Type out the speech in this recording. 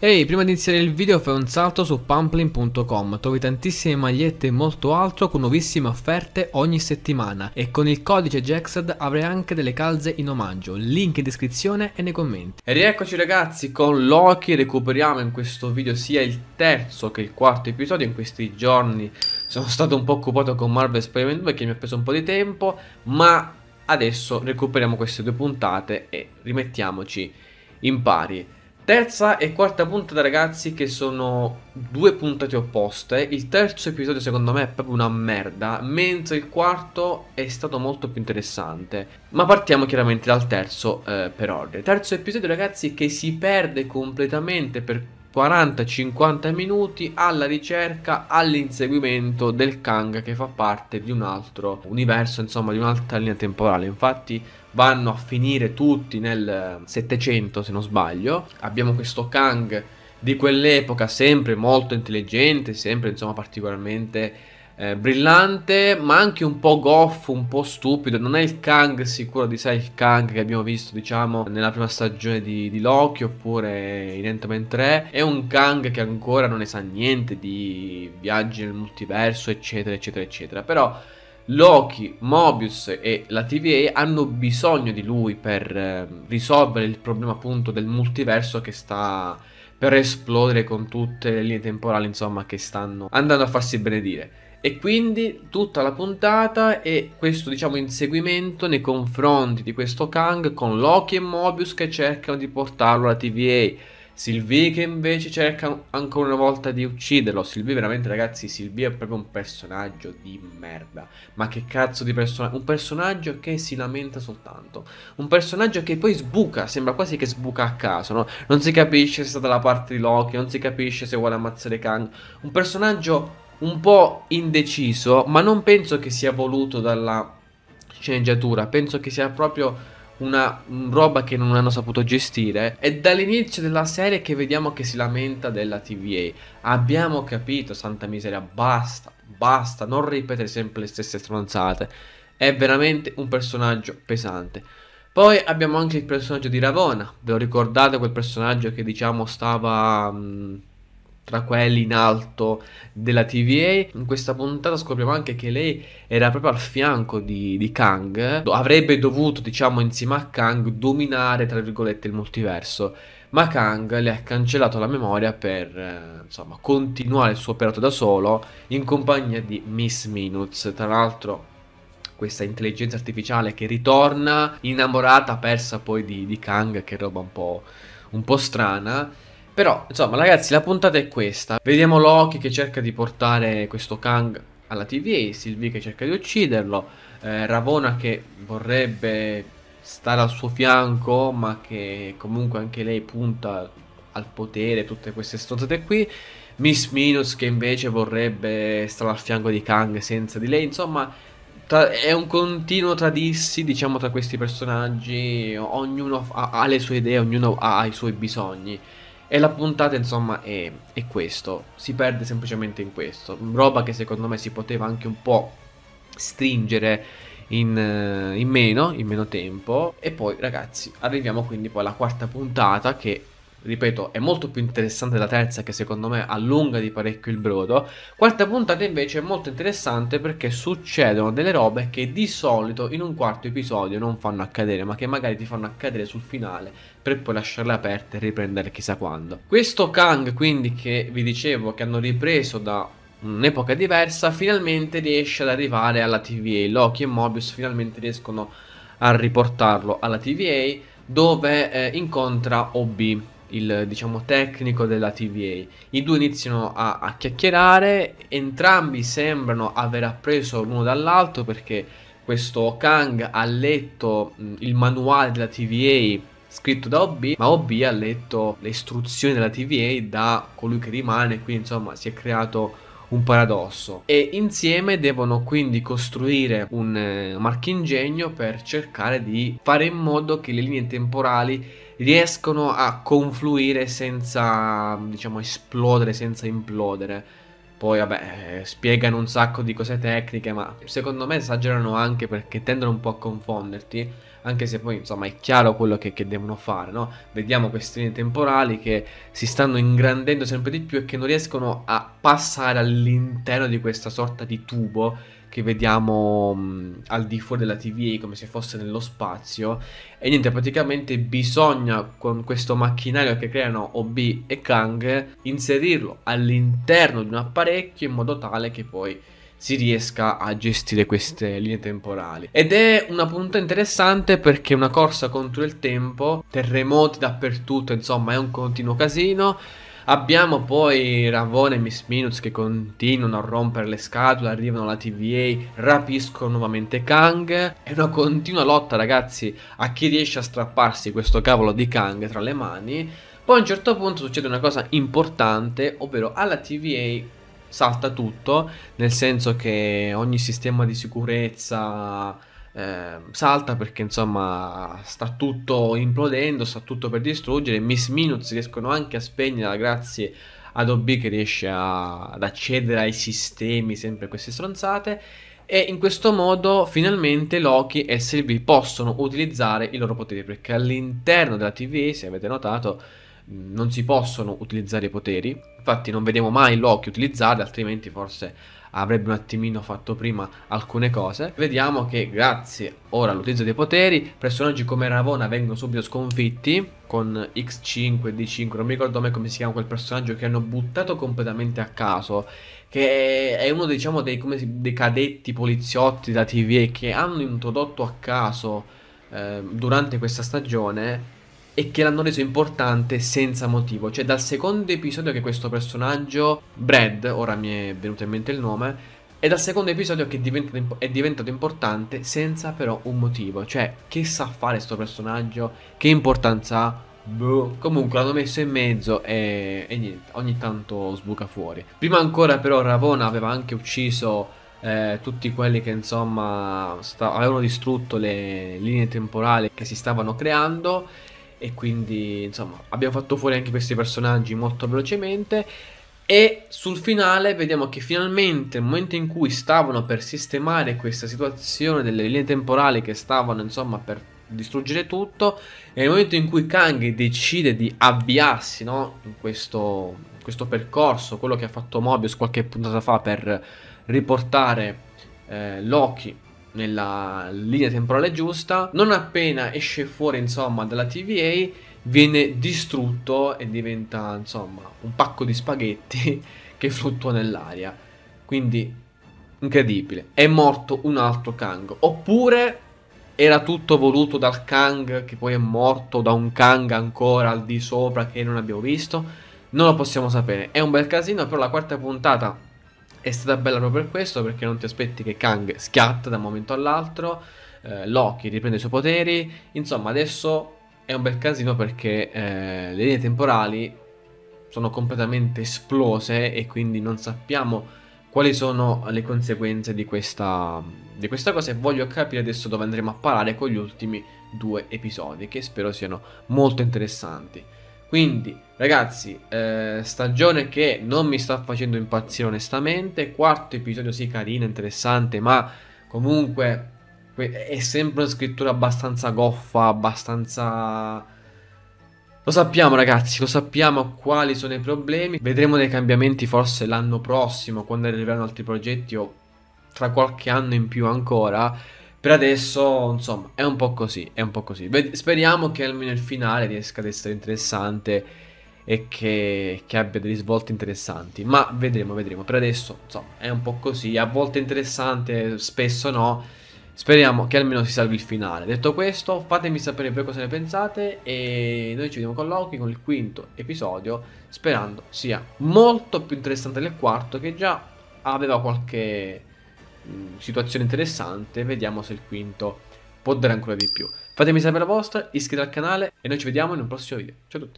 Ehi, prima di iniziare il video fai un salto su pamplin.com, trovi tantissime magliette e molto altro con nuovissime offerte ogni settimana e con il codice JAXED avrai anche delle calze in omaggio, link in descrizione e nei commenti. E rieccoci ragazzi con Loki, recuperiamo in questo video sia il terzo che il quarto episodio in questi giorni sono stato un po' occupato con Marvel Spider-Man 2 che mi ha preso un po' di tempo, ma adesso recuperiamo queste due puntate e rimettiamoci in pari. Terza e quarta puntata ragazzi che sono due puntate opposte Il terzo episodio secondo me è proprio una merda Mentre il quarto è stato molto più interessante Ma partiamo chiaramente dal terzo eh, per ordine Terzo episodio ragazzi che si perde completamente per 40-50 minuti alla ricerca, all'inseguimento del Kang che fa parte di un altro universo, insomma di un'altra linea temporale. Infatti vanno a finire tutti nel 700 se non sbaglio. Abbiamo questo Kang di quell'epoca sempre molto intelligente, sempre insomma particolarmente eh, brillante, ma anche un po' goffo, un po' stupido. Non è il Kang sicuro di sé, il Kang che abbiamo visto, diciamo, nella prima stagione di, di Loki oppure in Ant-Man 3. È un Kang che ancora non ne sa niente di viaggi nel multiverso, eccetera, eccetera, eccetera. Però. Loki, Mobius e la TVA hanno bisogno di lui per eh, risolvere il problema appunto del multiverso che sta per esplodere con tutte le linee temporali insomma che stanno andando a farsi benedire. E quindi tutta la puntata e questo diciamo inseguimento nei confronti di questo Kang con Loki e Mobius che cercano di portarlo alla TVA. Sylvie che invece cerca ancora una volta di ucciderlo. Sylvie veramente ragazzi, Sylvie è proprio un personaggio di merda. Ma che cazzo di personaggio? Un personaggio che si lamenta soltanto. Un personaggio che poi sbuca, sembra quasi che sbuca a caso, no? Non si capisce se sta dalla parte di Loki, non si capisce se vuole ammazzare Kang. Un personaggio un po' indeciso, ma non penso che sia voluto dalla sceneggiatura, penso che sia proprio una roba che non hanno saputo gestire. È dall'inizio della serie che vediamo che si lamenta della TVA. Abbiamo capito, santa miseria, basta, basta, non ripetere sempre le stesse stronzate. È veramente un personaggio pesante. Poi abbiamo anche il personaggio di Ravona, ve lo ricordate quel personaggio che diciamo stava... Mh, mm, tra quelli in alto della TVA. In questa puntata scopriamo anche che lei era proprio al fianco di, di Kang, avrebbe dovuto, diciamo, insieme a Kang dominare, tra virgolette, il multiverso ma Kang le ha cancellato la memoria per eh, insomma, continuare il suo operato da solo in compagnia di Miss Minutes. Tra l'altro questa intelligenza artificiale che ritorna innamorata, persa poi di, di Kang, che è roba un po', un po strana. Però, insomma, ragazzi, la puntata è questa. Vediamo Loki che cerca di portare questo Kang alla TVA, Sylvie che cerca di ucciderlo, eh, Ravona che vorrebbe stare al suo fianco, ma che comunque anche lei punta al potere, tutte queste stronzate qui. Miss Minus che invece vorrebbe stare al fianco di Kang senza di lei, insomma, è un continuo tradirsi, diciamo, tra questi personaggi, ognuno ha, ha le sue idee, ognuno ha i suoi bisogni. E la puntata, insomma, è, è, questo. Si perde semplicemente in questo. Roba che secondo me si poteva anche un po' stringere in, eh, in meno, in meno tempo. E poi, ragazzi, arriviamo quindi poi alla quarta puntata che ripeto, è molto più interessante la terza che secondo me allunga di parecchio il brodo. Quarta puntata invece è molto interessante perché succedono delle robe che di solito in un quarto episodio non fanno accadere, ma che magari ti fanno accadere sul finale per poi lasciarle aperte e riprendere chissà quando. Questo Kang quindi che vi dicevo che hanno ripreso da un'epoca diversa finalmente riesce ad arrivare alla TVA, Loki e Mobius finalmente riescono a riportarlo alla TVA dove eh, incontra Obi il diciamo, tecnico della TVA. I due iniziano a, a chiacchierare, entrambi sembrano aver appreso l'uno dall'altro perché questo Kang ha letto mh, il manuale della TVA scritto da OB, ma OB ha letto le istruzioni della TVA da colui che rimane, quindi insomma si è creato un paradosso e insieme devono quindi costruire un eh, marchingegno per cercare di fare in modo che le linee temporali riescono a confluire senza, diciamo, esplodere, senza implodere. Poi, vabbè, eh, spiegano un sacco di cose tecniche, ma secondo me esagerano anche perché tendono un po' a confonderti, anche se poi, insomma, è chiaro quello che, che devono fare, no? Vediamo queste linee temporali che si stanno ingrandendo sempre di più e che non riescono a passare all'interno di questa sorta di tubo che vediamo mh, mm, al di fuori della TVA come se fosse nello spazio e niente praticamente bisogna con questo macchinario che creano OB e Kang inserirlo all'interno di un apparecchio in modo tale che poi si riesca a gestire queste linee temporali. Ed è una punta interessante perché è una corsa contro il tempo, terremoti dappertutto, insomma è un continuo casino Abbiamo poi Ravone e Miss Minutes che continuano a rompere le scatole, arrivano alla TVA, rapiscono nuovamente Kang. È una continua lotta, ragazzi, a chi riesce a strapparsi questo cavolo di Kang tra le mani. Poi a un certo punto succede una cosa importante, ovvero alla TVA salta tutto, nel senso che ogni sistema di sicurezza eh, salta perché insomma sta tutto implodendo, sta tutto per distruggere. Miss Minutes riescono anche a spegnerla grazie ad OB che riesce a, ad accedere ai sistemi, sempre queste stronzate. E in questo modo finalmente Loki e Sylvie possono utilizzare i loro poteri perché all'interno della TVA, se avete notato, non si possono utilizzare i poteri, infatti non vediamo mai Loki utilizzarli, altrimenti forse avrebbe un attimino fatto prima alcune cose. Vediamo che grazie ora all'utilizzo dei poteri, personaggi come Ravona vengono subito sconfitti con X5, D5, non mi ricordo mai come si chiama quel personaggio che hanno buttato completamente a caso, che è uno diciamo dei, si, dei cadetti poliziotti da TVA che hanno introdotto a caso eh, durante questa stagione e che l'hanno reso importante senza motivo. Cioè dal secondo episodio che questo personaggio, Brad, ora mi è venuto in mente il nome, è dal secondo episodio che è diventato, è diventato importante senza però un motivo. Cioè che sa fare questo personaggio, che importanza ha. Boh. Comunque l'hanno messo in mezzo e, e niente, ogni tanto sbuca fuori. Prima ancora però Ravona aveva anche ucciso eh, tutti quelli che insomma sta- avevano distrutto le linee temporali che si stavano creando e quindi insomma abbiamo fatto fuori anche questi personaggi molto velocemente e sul finale vediamo che finalmente nel momento in cui stavano per sistemare questa situazione delle linee temporali che stavano insomma per distruggere tutto e nel momento in cui Kang decide di avviarsi no, in questo, questo percorso quello che ha fatto Mobius qualche puntata fa per riportare eh, Loki nella linea temporale giusta, non appena esce fuori insomma dalla TVA viene distrutto e diventa insomma un pacco di spaghetti che fluttua nell'aria. Quindi incredibile, è morto un altro Kang, oppure era tutto voluto dal Kang che poi è morto da un Kang ancora al di sopra che non abbiamo visto. Non lo possiamo sapere, è un bel casino, però la quarta puntata è stata bella proprio per questo, perché non ti aspetti che Kang schiatta da un momento all'altro, eh, Loki riprende i suoi poteri, insomma adesso è un bel casino perché eh, le linee temporali sono completamente esplose e quindi non sappiamo quali sono le conseguenze di questa, di questa cosa e voglio capire adesso dove andremo a parlare con gli ultimi due episodi che spero siano molto interessanti. Quindi ragazzi, eh, stagione che non mi sta facendo impazzire onestamente, quarto episodio sì carino, interessante, ma comunque è sempre una scrittura abbastanza goffa, abbastanza... Lo sappiamo ragazzi, lo sappiamo quali sono i problemi, vedremo dei cambiamenti forse l'anno prossimo, quando arriveranno altri progetti o tra qualche anno in più ancora, per adesso, insomma, è un po' così, è un po' così. Speriamo che almeno il finale riesca ad essere interessante e che, che abbia degli svolti interessanti. Ma vedremo, vedremo. Per adesso, insomma, è un po' così. A volte interessante, spesso no. Speriamo che almeno si salvi il finale. Detto questo, fatemi sapere voi cosa ne pensate e noi ci vediamo con Loki con il quinto episodio, sperando sia molto più interessante del quarto che già aveva qualche Mm, situazione interessante, vediamo se il quinto può dare ancora di più. Fatemi sapere la vostra, iscrivetevi al canale e noi ci vediamo in un prossimo video. Ciao a tutti!